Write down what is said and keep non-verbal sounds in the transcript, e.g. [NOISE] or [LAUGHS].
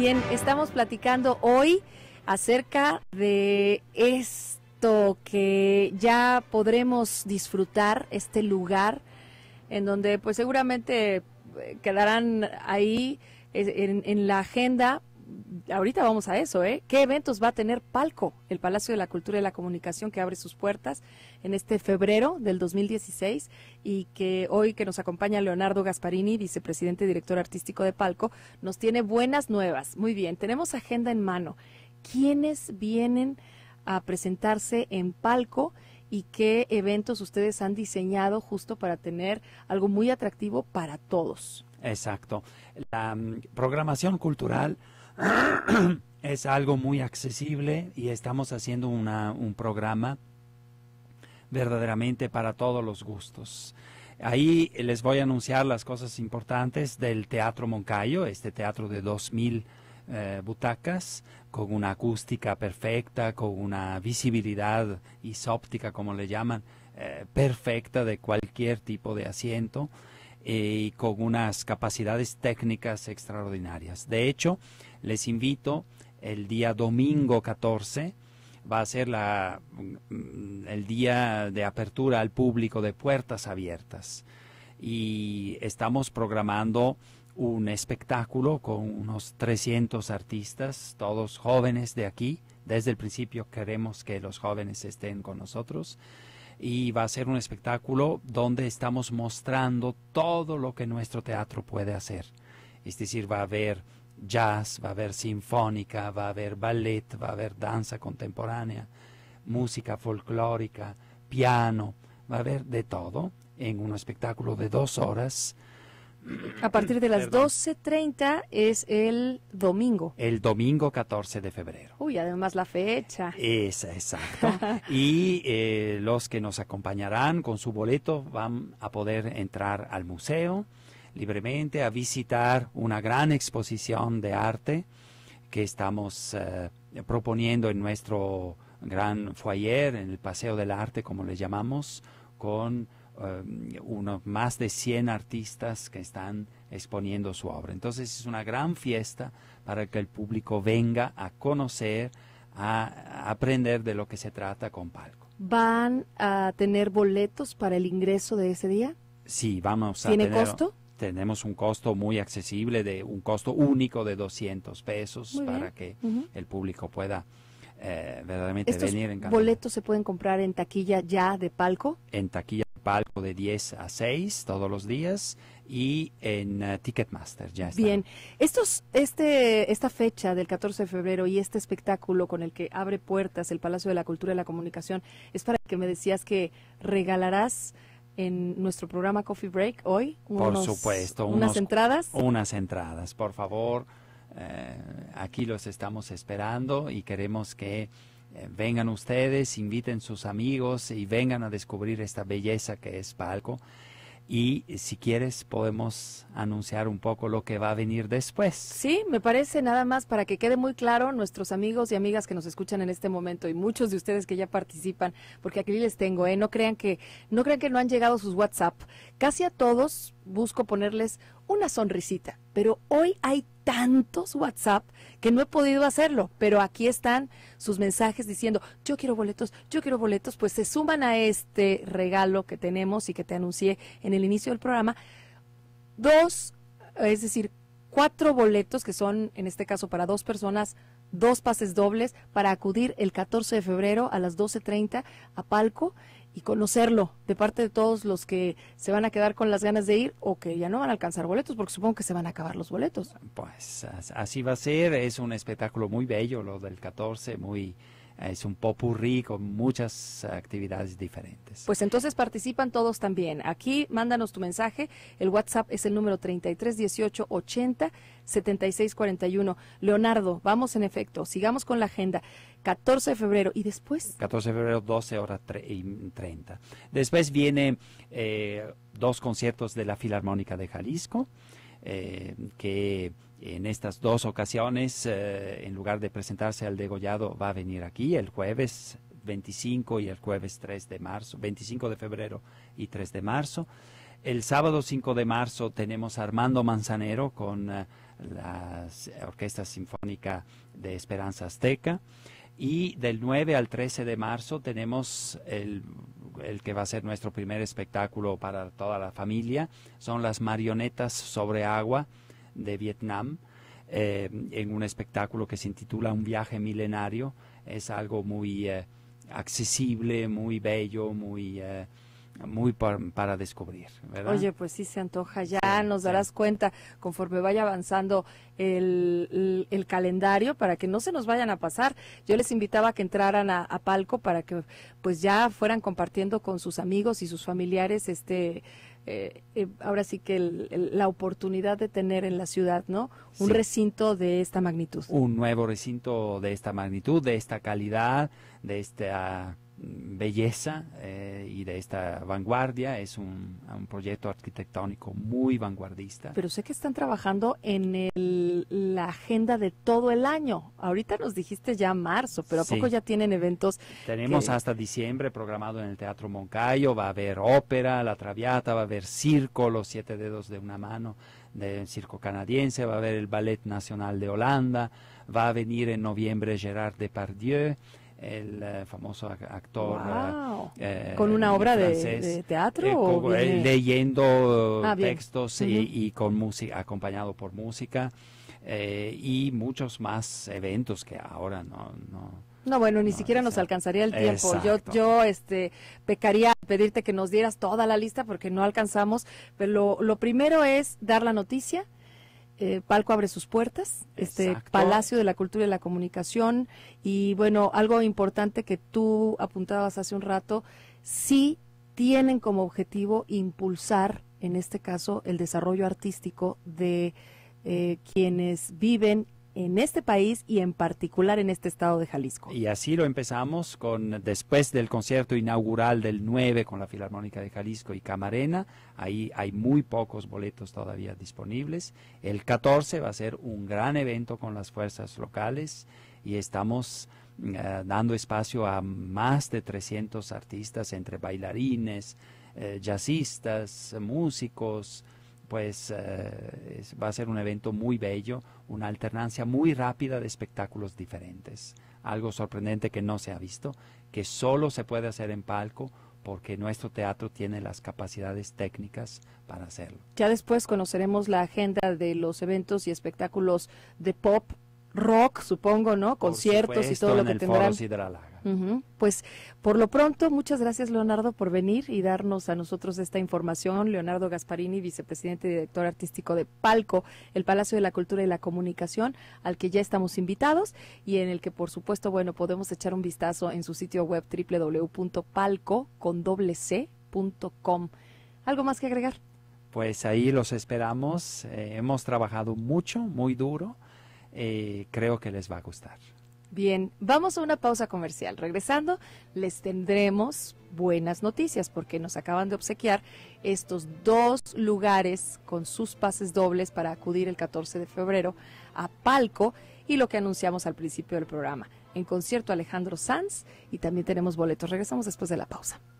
Bien, estamos platicando hoy acerca de esto que ya podremos disfrutar, este lugar en donde pues seguramente eh, quedarán ahí eh, en, en la agenda ahorita vamos a eso, ¿eh? ¿Qué eventos va a tener Palco, el Palacio de la Cultura y la Comunicación, que abre sus puertas en este febrero del 2016 y que hoy que nos acompaña Leonardo Gasparini, vicepresidente y director artístico de Palco, nos tiene buenas nuevas. Muy bien, tenemos agenda en mano. ¿Quiénes vienen a presentarse en Palco? y qué eventos ustedes han diseñado justo para tener algo muy atractivo para todos. Exacto. La mm, programación cultural [CLEARS THROAT] es algo muy accesible y estamos haciendo una, un programa verdaderamente para todos los gustos. Ahí les voy a anunciar las cosas importantes del Teatro Moncayo, este teatro de 2000 mil eh, butacas, con una acústica perfecta, con una visibilidad isóptica, como le llaman, eh, perfecta de cualquier tipo de asiento. Eh, y con unas capacidades técnicas extraordinarias. De hecho, les invito el día domingo 14 va a ser mm, el día de apertura al público de puertas abiertas y estamos programando un espectáculo con unos 300 artistas, todos jóvenes de aquí. Desde el principio queremos que los jóvenes estén con nosotros y va a ser un espectáculo donde estamos mostrando todo lo que nuestro teatro puede hacer. Es decir, va a haber jazz, va a haber sinfónica, va a haber ballet, va a haber danza contemporánea, música folclórica, piano, va a haber de todo en un espectáculo de dos horas a partir de las 12.30 es el domingo. El domingo 14 de febrero. Uy, además la fecha. Esa, exacto. [LAUGHS] y eh, los que nos acompañarán con su boleto van a poder entrar al museo libremente, a visitar una gran exposición de arte que estamos eh, proponiendo en nuestro gran foyer, en el Paseo del Arte, como le llamamos, con eh, más de 100 artistas que están exponiendo su obra. Entonces es una gran fiesta para que el público venga a conocer, a, aprender de lo que se trata con Palco. ¿Van a tener boletos para el ingreso de ese día? Sí, vamos a ¿Tiene costo? tenemos un costo muy accesible, de un costo único de 200 pesos para que el público pueda eh, verdaderamente venir en boletos se pueden comprar en taquilla ya de palco? En taquilla palco de 10 a 6 todos los días y en eh, Ticketmaster Bien, Estos, este, esta fecha del 14 de febrero y este espectáculo con el que abre puertas el Palacio de la Cultura y la Comunicación es para que me decías que regalarás en nuestro programa Coffee Break hoy. por supuesto, unas entradas. Unas entradas, por favor. Eh, aquí los estamos esperando y queremos que eh, vengan ustedes, inviten sus amigos y vengan a descubrir esta belleza que es Palco. Y si quieres podemos anunciar un poco lo que va a venir después. Sí, me parece nada más para que quede muy claro nuestros amigos y amigas que nos escuchan en este momento y muchos de ustedes que ya participan, porque aquí les tengo, ¿eh? no crean que no crean que no han llegado sus WhatsApp. Casi a todos busco ponerles una sonrisita, pero hoy hay tantos WhatsApp que no he podido hacerlo, pero aquí están sus mensajes diciendo, yo quiero boletos, yo quiero boletos, pues se suman a este regalo que tenemos y que te anuncié en el inicio del programa, dos, es decir, cuatro boletos que son, en este caso, para dos personas, dos pases dobles para acudir el 14 de febrero a las 12.30 a Palco y conocerlo de parte de todos los que se van a quedar con las ganas de ir o que ya no van a alcanzar boletos, porque supongo que se van a acabar los boletos. Pues así va a ser, es un espectáculo muy bello lo del 14, muy es un popurrí con muchas actividades diferentes. Pues entonces participan todos también. Aquí mándanos tu mensaje. El WhatsApp es el número 33 18 80 76 Leonardo, vamos en efecto, sigamos con la agenda. 14 de febrero y después. 14 de febrero, 12 horas 30. Después viene eh, dos conciertos de la Filarmónica de Jalisco. Eh, que en estas dos ocasiones, eh, en lugar de presentarse al degollado, va a venir aquí el jueves 25 y el jueves 3 de marzo, 25 de febrero y 3 de marzo. El sábado 5 de marzo tenemos a Armando Manzanero con eh, la Orquesta Sinfónica de Esperanza Azteca. Y del 9 al 13 de marzo tenemos el, que va a ser nuestro primer espectáculo para toda la familia. Son las marionetas sobre agua de Vietnam, eh, en un espectáculo que se intitula Un viaje milenario. Es algo muy eh, accesible, muy bello, muy... Eh, muy para, descubrir. ¿verdad? Oye, pues sí se antoja, ya nos darás cuenta conforme vaya avanzando el, calendario para que no se nos vayan a pasar. Yo les invitaba a que entraran a, Palco para que pues ya fueran compartiendo con sus amigos y sus familiares este... Eh, eh, ahora sí que la oportunidad de tener en la ciudad, ¿no? Un recinto de esta magnitud. Un nuevo recinto de esta magnitud, de esta calidad, de esta belleza eh, y de esta vanguardia. Es un, proyecto arquitectónico muy vanguardista. Pero sé que están trabajando en el, la agenda de todo el año. Ahorita nos dijiste ya marzo, pero ¿a poco ya tienen eventos? Tenemos hasta diciembre programado en el Teatro Moncayo. Va a haber ópera, la Traviata, va a haber circo, los siete dedos de una mano del circo canadiense, va a haber el Ballet Nacional de Holanda, va a venir en noviembre Gerard Depardieu el eh, famoso actor eh, eh, con una obra de, teatro o leyendo ah, textos y, con música acompañado por música y muchos más eventos que ahora no, no bueno, ni siquiera nos alcanzaría el tiempo. Yo, yo, este, pecaría pedirte que nos dieras toda la lista porque no alcanzamos. Pero lo primero es dar la noticia, eh, palco abre sus puertas, este Palacio de la Cultura y la Comunicación. Y bueno, algo importante que tú apuntabas hace un rato, sí tienen como objetivo impulsar, en este caso, el desarrollo artístico de eh, quienes viven en este país y en particular en este estado de Jalisco. Y así lo empezamos con después del concierto inaugural del 9 con la Filarmónica de Jalisco y Camarena. Ahí hay muy pocos boletos todavía disponibles. El 14 va a ser un gran evento con las fuerzas locales y estamos eh, dando espacio a más de 300 artistas entre bailarines, eh, jazzistas, músicos, pues eh, va a ser un evento muy bello, una alternancia muy rápida de espectáculos diferentes. Algo sorprendente que no se ha visto, que solo se puede hacer en palco porque nuestro teatro tiene las capacidades técnicas para hacerlo. Ya después conoceremos la agenda de los eventos y espectáculos de pop, rock, supongo, ¿no? Conciertos y todo lo que tendrán. Pues por lo pronto, muchas gracias Leonardo por venir y darnos a nosotros esta información. Leonardo Gasparini, vicepresidente y director artístico de Palco, el Palacio de la Cultura y la Comunicación, al que ya estamos invitados y en el que por supuesto, bueno, podemos echar un vistazo en su sitio web www.palco.com. ¿Algo más que agregar? Pues ahí los esperamos. Eh, hemos trabajado mucho, muy duro. Eh, creo que les va a gustar. Bien, vamos a una pausa comercial. Regresando, les tendremos buenas noticias porque nos acaban de obsequiar estos dos lugares con sus pases dobles para acudir el 14 de febrero a Palco y lo que anunciamos al principio del programa. En concierto Alejandro Sanz y también tenemos boletos. Regresamos después de la pausa.